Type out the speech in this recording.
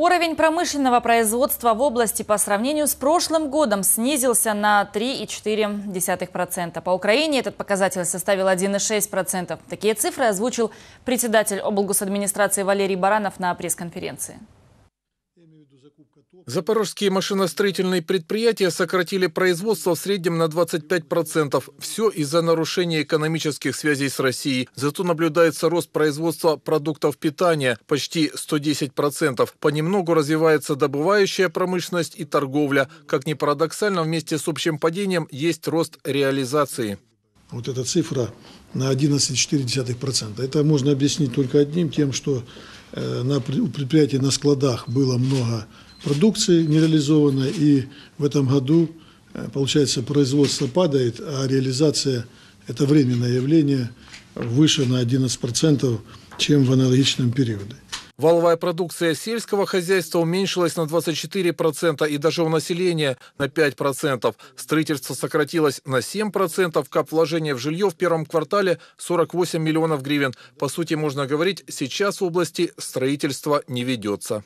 Уровень промышленного производства в области по сравнению с прошлым годом снизился на 3,4%. По Украине этот показатель составил 1,6%. Такие цифры озвучил председатель облгосадминистрации Валерий Баранов на пресс-конференции. Запорожские машиностроительные предприятия сократили производство в среднем на 25%. Все из-за нарушения экономических связей с Россией. Зато наблюдается рост производства продуктов питания почти 110%. Понемногу развивается добывающая промышленность и торговля. Как ни парадоксально, вместе с общим падением есть рост реализации. Вот эта цифра на 11,4%. Это можно объяснить только одним, тем, что э, на предприятии на складах было много продукции нереализовано, и в этом году, э, получается, производство падает, а реализация – это временное явление выше на 11%, чем в аналогичном периоде. Валовая продукция сельского хозяйства уменьшилась на 24% и даже у населения на 5%. Строительство сократилось на 7%, кап вложения в жилье в первом квартале 48 миллионов гривен. По сути, можно говорить, сейчас в области строительства не ведется.